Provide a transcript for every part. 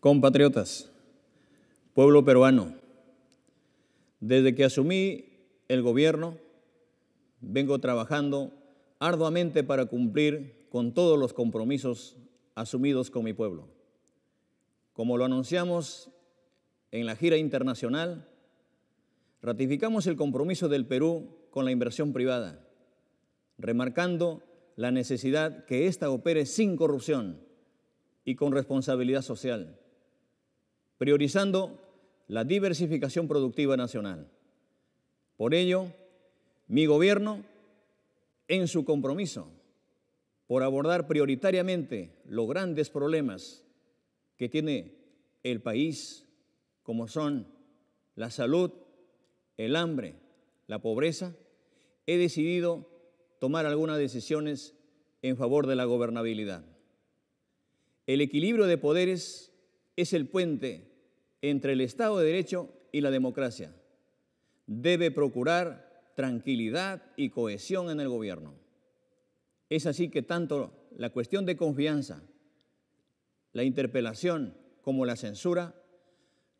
Compatriotas, pueblo peruano, desde que asumí el gobierno, vengo trabajando arduamente para cumplir con todos los compromisos asumidos con mi pueblo. Como lo anunciamos en la gira internacional, ratificamos el compromiso del Perú con la inversión privada, remarcando la necesidad que ésta opere sin corrupción y con responsabilidad social priorizando la diversificación productiva nacional. Por ello, mi gobierno, en su compromiso por abordar prioritariamente los grandes problemas que tiene el país, como son la salud, el hambre, la pobreza, he decidido tomar algunas decisiones en favor de la gobernabilidad. El equilibrio de poderes es el puente entre el Estado de Derecho y la democracia. Debe procurar tranquilidad y cohesión en el gobierno. Es así que tanto la cuestión de confianza, la interpelación como la censura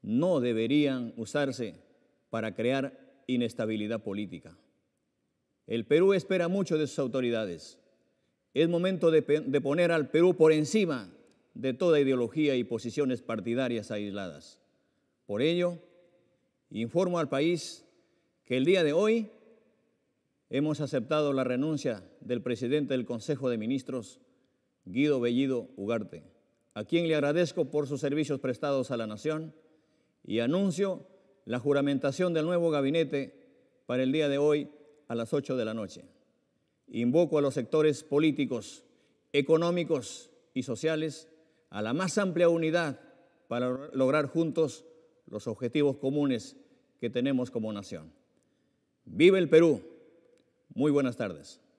no deberían usarse para crear inestabilidad política. El Perú espera mucho de sus autoridades. Es momento de, poner al Perú por encima de toda ideología y posiciones partidarias aisladas. Por ello, informo al país que el día de hoy hemos aceptado la renuncia del presidente del Consejo de Ministros, Guido Bellido Ugarte, a quien le agradezco por sus servicios prestados a la nación y anuncio la juramentación del nuevo gabinete para el día de hoy a las 8 de la noche. Invoco a los sectores políticos, económicos y sociales a la más amplia unidad para lograr juntos los objetivos comunes que tenemos como nación. Vive el Perú. Muy buenas tardes.